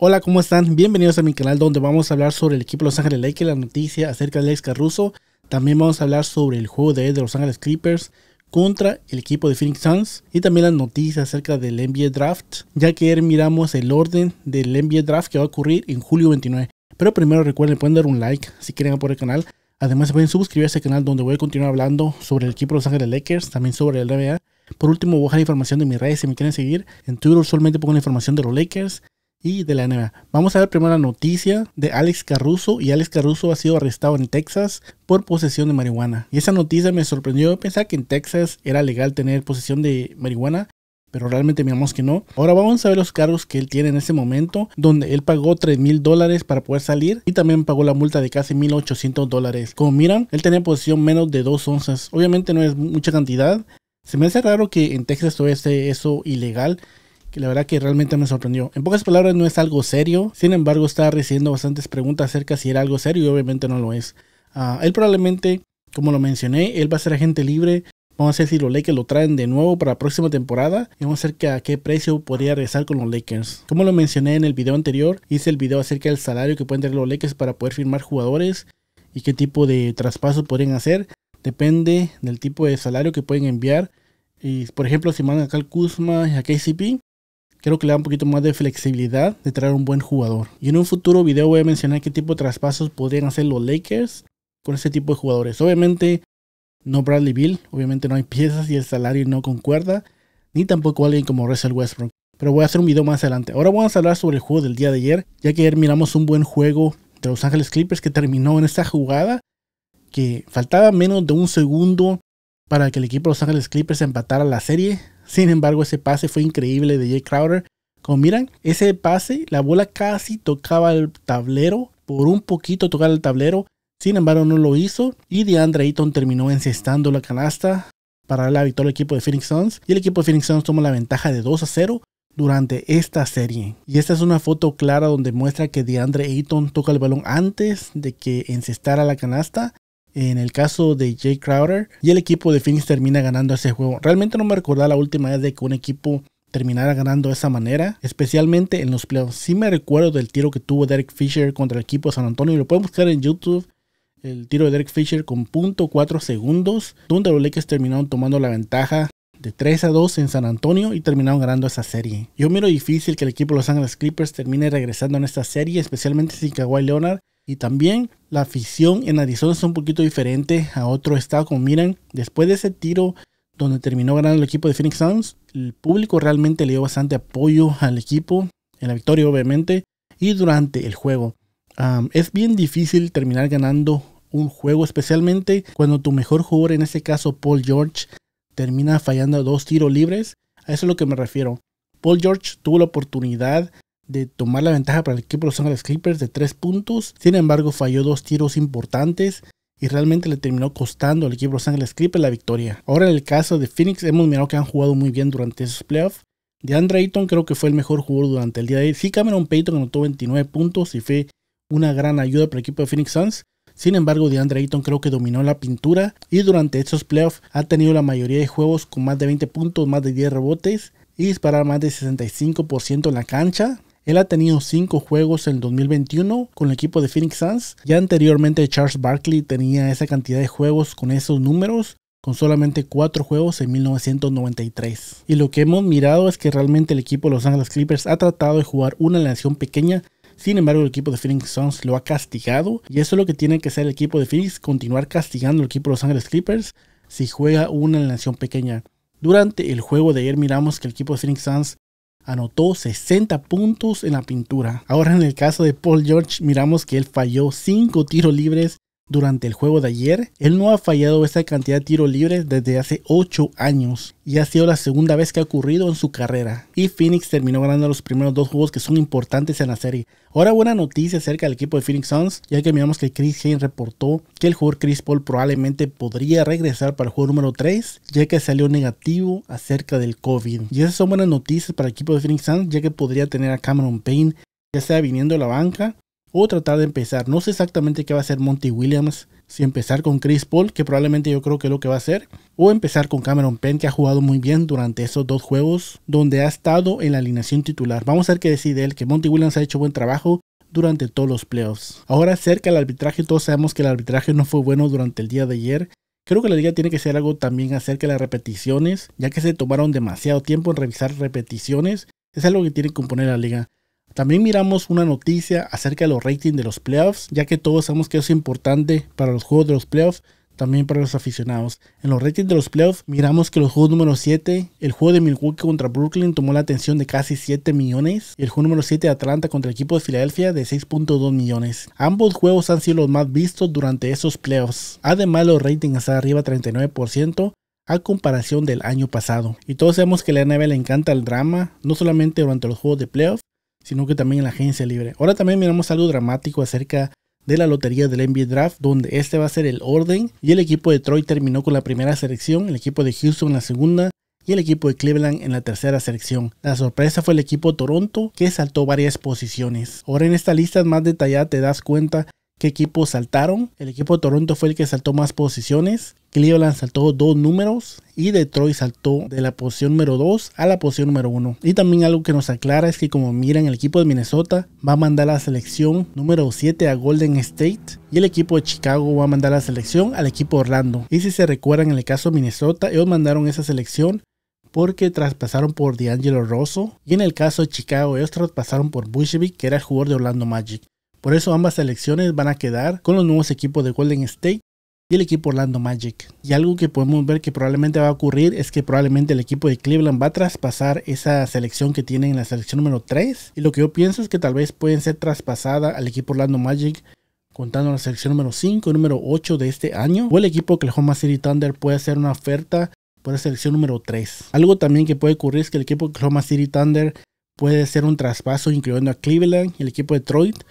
Hola, ¿cómo están? Bienvenidos a mi canal donde vamos a hablar sobre el equipo de Los Ángeles Lakers, la noticia acerca del ex Caruso. También vamos a hablar sobre el juego de, de Los Ángeles Clippers contra el equipo de Phoenix Suns y también las noticias acerca del NBA Draft, ya que ayer miramos el orden del NBA Draft que va a ocurrir en julio 29. Pero primero recuerden, pueden dar un like si quieren apoyar el canal. Además, pueden suscribirse este canal donde voy a continuar hablando sobre el equipo de Los Ángeles Lakers, también sobre el NBA. Por último, voy a dejar información de mis redes si me quieren seguir. En Twitter solamente pongo la información de los Lakers y de la nueva. Vamos a ver primero la noticia de Alex Caruso y Alex Caruso ha sido arrestado en Texas por posesión de marihuana. Y esa noticia me sorprendió, pensar pensaba que en Texas era legal tener posesión de marihuana. Pero realmente miramos que no. Ahora vamos a ver los cargos que él tiene en ese momento, donde él pagó 3 mil dólares para poder salir y también pagó la multa de casi 1.800 dólares. Como miran, él tenía posesión menos de 2 onzas. Obviamente no es mucha cantidad, se me hace raro que en Texas todo esté eso ilegal, que la verdad que realmente me sorprendió. En pocas palabras no es algo serio, sin embargo está recibiendo bastantes preguntas acerca si era algo serio y obviamente no lo es. Ah, él probablemente, como lo mencioné, él va a ser agente libre. Vamos a ver si los Lakers lo traen de nuevo para la próxima temporada y vamos a ver a qué precio podría regresar con los Lakers. Como lo mencioné en el video anterior, hice el video acerca del salario que pueden tener los Lakers para poder firmar jugadores y qué tipo de traspaso podrían hacer. Depende del tipo de salario que pueden enviar. Y, por ejemplo, si mandan acá al Kuzma y a KCP, creo que le da un poquito más de flexibilidad de traer un buen jugador. Y en un futuro video voy a mencionar qué tipo de traspasos podrían hacer los Lakers con ese tipo de jugadores. Obviamente no Bradley Bill, obviamente no hay piezas y el salario no concuerda, ni tampoco alguien como Russell Westbrook. Pero voy a hacer un video más adelante. Ahora vamos a hablar sobre el juego del día de ayer, ya que ayer miramos un buen juego de Los Ángeles Clippers que terminó en esta jugada que faltaba menos de un segundo para que el equipo de Los Ángeles Clippers empatara la serie. Sin embargo, ese pase fue increíble de Jay Crowder. Como miran, ese pase, la bola casi tocaba el tablero, por un poquito tocaba el tablero. Sin embargo, no lo hizo y DeAndre Ayton terminó encestando la canasta para la victoria del equipo de Phoenix Suns. Y el equipo de Phoenix Suns tomó la ventaja de 2 a 0 durante esta serie. Y esta es una foto clara donde muestra que DeAndre Ayton toca el balón antes de que encestara la canasta en el caso de Jay Crowder. Y el equipo de Phoenix termina ganando ese juego. Realmente no me recordaba la última vez de que un equipo terminara ganando de esa manera, especialmente en los playoffs. Sí me recuerdo del tiro que tuvo Derek Fisher contra el equipo de San Antonio. y Lo pueden buscar en YouTube. El tiro de Derek Fisher con .4 segundos, donde los Lakers terminaron tomando la ventaja de 3 a 2 en San Antonio y terminaron ganando esa serie. Yo miro difícil que el equipo de Los Angeles Clippers termine regresando en esta serie, especialmente sin Kawhi Leonard, y también la afición en Arizona es un poquito diferente a otro estado. Como miran, después de ese tiro donde terminó ganando el equipo de Phoenix Suns, el público realmente le dio bastante apoyo al equipo, en la victoria obviamente, y durante el juego. es bien difícil terminar ganando un juego, especialmente cuando tu mejor jugador, en este caso Paul George, termina fallando dos tiros libres. A eso es lo que me refiero. Paul George tuvo la oportunidad de tomar la ventaja para el equipo de Los Ángeles Clippers de 3 puntos. Sin embargo, falló dos tiros importantes y realmente le terminó costando al equipo de Los Ángeles Clippers la victoria. Ahora en el caso de Phoenix hemos mirado que han jugado muy bien durante esos playoffs. De Andre Ayton creo que fue el mejor jugador durante el día de hoy. Sí, Cameron Payton anotó 29 puntos y fue una gran ayuda para el equipo de Phoenix Suns. Sin embargo, de Andre Ayton creo que dominó la pintura y durante esos playoffs ha tenido la mayoría de juegos con más de 20 puntos, más de 10 rebotes y disparar más de 65% en la cancha. Él ha tenido cinco juegos en 2021 con el equipo de Phoenix Suns. Ya anteriormente Charles Barkley tenía esa cantidad de juegos con esos números, con solamente cuatro juegos en 1993. Y lo que hemos mirado es que realmente el equipo de Los Angeles Clippers ha tratado de jugar una nación pequeña sin embargo, el equipo de Phoenix Suns lo ha castigado y eso es lo que tiene que hacer el equipo de Phoenix, continuar castigando al equipo de Los Angeles Clippers si juega una nación pequeña. Durante el juego de ayer miramos que el equipo de Phoenix Suns anotó 60 puntos en la pintura. Ahora en el caso de Paul George miramos que él falló 5 tiros libres durante el juego de ayer, él no ha fallado esa cantidad de tiros libres desde hace 8 años y ha sido la segunda vez que ha ocurrido en su carrera. Y Phoenix terminó ganando los primeros dos juegos que son importantes en la serie. Ahora buena noticia acerca del equipo de Phoenix Suns, ya que miramos que Chris Haynes reportó que el jugador Chris Paul probablemente podría regresar para el juego número 3, ya que salió negativo acerca del COVID. Y esas son buenas noticias para el equipo de Phoenix Suns, ya que podría tener a Cameron Payne ya sea viniendo a la banca o tratar de empezar. No sé exactamente qué va a hacer Monty Williams, si empezar con Chris Paul, que probablemente yo creo que es lo que va a hacer, o empezar con Cameron Penn, que ha jugado muy bien durante esos dos juegos, donde ha estado en la alineación titular. Vamos a ver qué decide él, que Monty Williams ha hecho buen trabajo durante todos los playoffs. Ahora acerca del arbitraje, todos sabemos que el arbitraje no fue bueno durante el día de ayer. Creo que la liga tiene que hacer algo también acerca de las repeticiones, ya que se tomaron demasiado tiempo en revisar repeticiones. Es algo que tiene que componer la liga. También miramos una noticia acerca de los ratings de los playoffs, ya que todos sabemos que es importante para los juegos de los playoffs, también para los aficionados. En los ratings de los playoffs miramos que los juegos número 7, el juego de Milwaukee contra Brooklyn tomó la atención de casi 7 millones, y el juego número 7 de Atlanta contra el equipo de Filadelfia de 6.2 millones. Ambos juegos han sido los más vistos durante esos playoffs. Además los ratings están arriba 39%, a comparación del año pasado. Y todos sabemos que a la NBA le encanta el drama, no solamente durante los juegos de playoffs, sino que también en la agencia libre. Ahora también miramos algo dramático acerca de la lotería del NBA Draft, donde este va a ser el orden. Y el equipo de Troy terminó con la primera selección, el equipo de Houston la segunda y el equipo de Cleveland en la tercera selección. La sorpresa fue el equipo Toronto, que saltó varias posiciones. Ahora en esta lista más detallada te das cuenta qué equipos saltaron. El equipo de Toronto fue el que saltó más posiciones. Cleveland saltó dos números y Detroit saltó de la posición número 2 a la posición número 1. Y también algo que nos aclara es que como miran el equipo de Minnesota va a mandar la selección número 7 a Golden State y el equipo de Chicago va a mandar la selección al equipo de Orlando. Y si se recuerdan en el caso de Minnesota, ellos mandaron esa selección porque traspasaron por D'Angelo Rosso y en el caso de Chicago ellos traspasaron por Bushevik que era el jugador de Orlando Magic. Por eso ambas selecciones van a quedar con los nuevos equipos de Golden State y el equipo Orlando Magic. Y algo que podemos ver que probablemente va a ocurrir es que probablemente el equipo de Cleveland va a traspasar esa selección que tienen en la selección número 3. Y lo que yo pienso es que tal vez pueden ser traspasada al equipo Orlando Magic contando la selección número 5 y número 8 de este año. O el equipo Oklahoma City Thunder puede hacer una oferta por la selección número 3. Algo también que puede ocurrir es que el equipo Oklahoma City Thunder puede hacer un traspaso incluyendo a Cleveland y el equipo de Detroit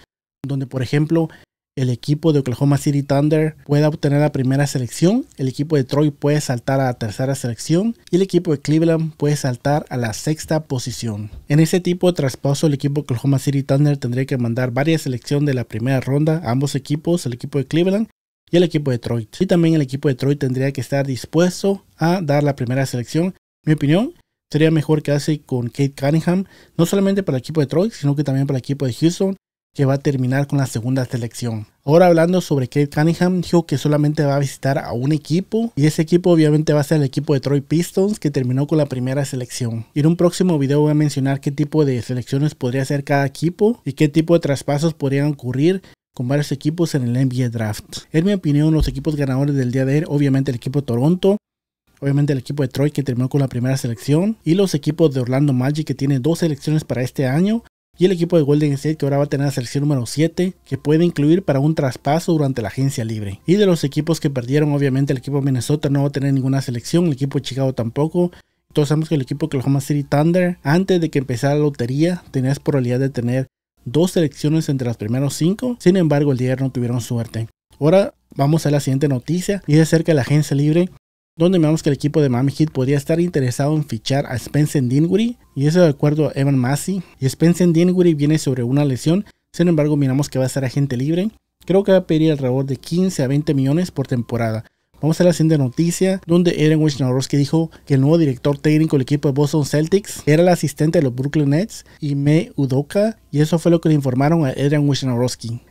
donde por ejemplo el equipo de Oklahoma City Thunder pueda obtener la primera selección, el equipo de Troy puede saltar a la tercera selección y el equipo de Cleveland puede saltar a la sexta posición. En ese tipo de traspaso el equipo de Oklahoma City Thunder tendría que mandar varias selecciones de la primera ronda a ambos equipos, el equipo de Cleveland y el equipo de Troy. Y también el equipo de Troy tendría que estar dispuesto a dar la primera selección. Mi opinión, sería mejor que hace con Kate Cunningham, no solamente para el equipo de Troy, sino que también para el equipo de Houston, que va a terminar con la segunda selección. Ahora hablando sobre Kate Cunningham, dijo que solamente va a visitar a un equipo y ese equipo obviamente va a ser el equipo de Troy Pistons que terminó con la primera selección. Y en un próximo video voy a mencionar qué tipo de selecciones podría ser cada equipo y qué tipo de traspasos podrían ocurrir con varios equipos en el NBA Draft. En mi opinión, los equipos ganadores del día de hoy. obviamente el equipo de Toronto, obviamente el equipo de Troy que terminó con la primera selección y los equipos de Orlando Magic que tiene dos selecciones para este año y el equipo de Golden State que ahora va a tener la selección número 7 que puede incluir para un traspaso durante la agencia libre. Y de los equipos que perdieron, obviamente el equipo de Minnesota no va a tener ninguna selección, el equipo de Chicago tampoco. Todos sabemos que el equipo de Oklahoma City Thunder, antes de que empezara la lotería, tenías probabilidad de tener dos selecciones entre las primeras cinco. Sin embargo, el día no tuvieron suerte. Ahora vamos a la siguiente noticia y es acerca de la agencia libre donde miramos que el equipo de Miami Heat podría estar interesado en fichar a Spencer Dinwiddie y eso de acuerdo a Evan Massey. Y Spencer Dinwiddie viene sobre una lesión, sin embargo miramos que va a ser agente libre. Creo que va a pedir alrededor de 15 a 20 millones por temporada. Vamos a la siguiente noticia, donde Adrian Wojnarowski dijo que el nuevo director técnico del equipo de Boston Celtics era el asistente de los Brooklyn Nets, y Me Udoka, y eso fue lo que le informaron a Adrian y Esa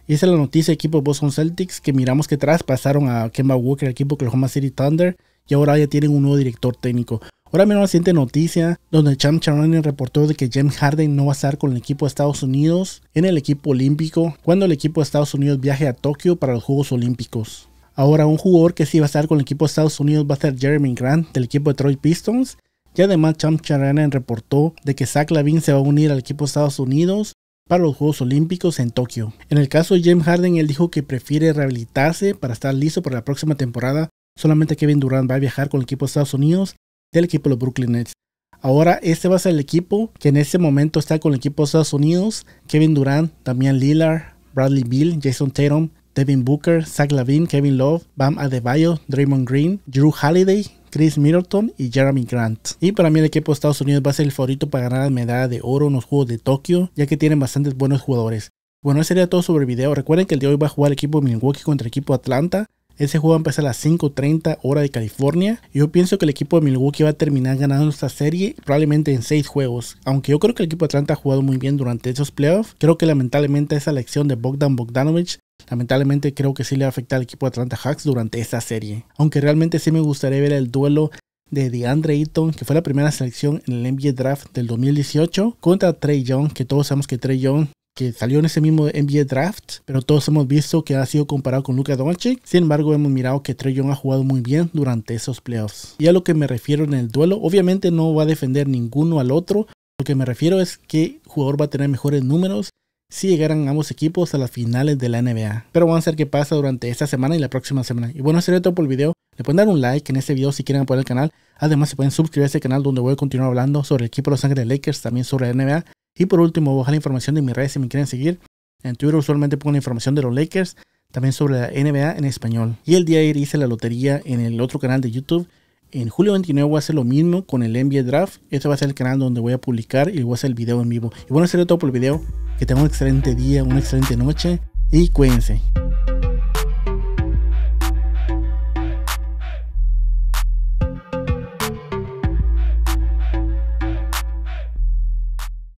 es la noticia del equipo de Boston Celtics que miramos que pasaron a Kemba Walker, el equipo de Oklahoma City Thunder, y ahora ya tienen un nuevo director técnico. Ahora mismo la siguiente noticia, donde Cham Charani reportó de que James Harden no va a estar con el equipo de Estados Unidos en el equipo olímpico cuando el equipo de Estados Unidos viaje a Tokio para los Juegos Olímpicos. Ahora un jugador que sí va a estar con el equipo de Estados Unidos va a ser Jeremy Grant del equipo de Detroit Pistons. Y además Cham Charanen reportó de que Zach Lavin se va a unir al equipo de Estados Unidos para los Juegos Olímpicos en Tokio. En el caso de James Harden, él dijo que prefiere rehabilitarse para estar listo para la próxima temporada Solamente Kevin Durant va a viajar con el equipo de Estados Unidos del equipo de los Brooklyn Nets. Ahora este va a ser el equipo que en este momento está con el equipo de Estados Unidos. Kevin Durant, Damian Lillard, Bradley Bill, Jason Tatum, Devin Booker, Zach Lavin, Kevin Love, Bam Adebayo, Draymond Green, Drew Holiday, Chris Middleton y Jeremy Grant. Y para mí el equipo de Estados Unidos va a ser el favorito para ganar la medalla de oro en los Juegos de Tokio, ya que tienen bastantes buenos jugadores. Bueno, eso sería todo sobre el video. Recuerden que el día de hoy va a jugar el equipo de Milwaukee contra el equipo de Atlanta. Ese juego empieza a las 5.30 hora de California. Y Yo pienso que el equipo de Milwaukee va a terminar ganando esta serie probablemente en 6 juegos. Aunque yo creo que el equipo de Atlanta ha jugado muy bien durante esos playoffs, creo que lamentablemente esa elección de Bogdan Bogdanovich lamentablemente creo que sí le va a afectar al equipo de Atlanta Hacks durante esta serie. Aunque realmente sí me gustaría ver el duelo de DeAndre Eaton. que fue la primera selección en el NBA Draft del 2018, contra Trey Young, que todos sabemos que Trey Young que salió en ese mismo NBA draft, pero todos hemos visto que ha sido comparado con Luka Doncic. Sin embargo, hemos mirado que Trey Young ha jugado muy bien durante esos playoffs. Y a lo que me refiero en el duelo, obviamente no va a defender ninguno al otro. Lo que me refiero es que jugador va a tener mejores números si llegaran ambos equipos a las finales de la NBA. Pero vamos a ver qué pasa durante esta semana y la próxima semana. Y bueno, eso sería todo por el video. Le pueden dar un like en este video si quieren apoyar el canal. Además, se pueden suscribir a este canal donde voy a continuar hablando sobre el equipo de los de Lakers, también sobre la NBA. Y por último, voy a la información de mis redes si me quieren seguir. En Twitter usualmente pongo la información de los Lakers, también sobre la NBA en español. Y el día de ayer hice la lotería en el otro canal de YouTube. En julio 29 voy a hacer lo mismo con el NBA Draft. Este va a ser el canal donde voy a publicar y voy a hacer el video en vivo. Y bueno, es todo por el video. Que tengan un excelente día, una excelente noche y cuídense.